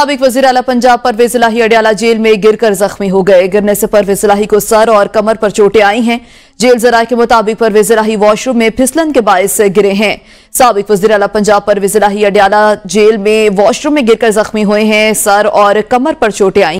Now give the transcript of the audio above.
सबक वजीर अला पंजाब परवेज इलाही अडियाला जेल में गिरकर जख्मी हो गए गिरने से परवेज इलाही को सर और कमर पर चोटें आई हैं जेल जरा के मुताबिक परवेज इलाही वॉशरूम में फिसलन के बायस गिरे हैं सबक वजी अला पंजाब परवेज इलाही अडियाला जेल में वॉशरूम में गिरकर जख्मी हुए हैं सर और कमर पर चोटें आई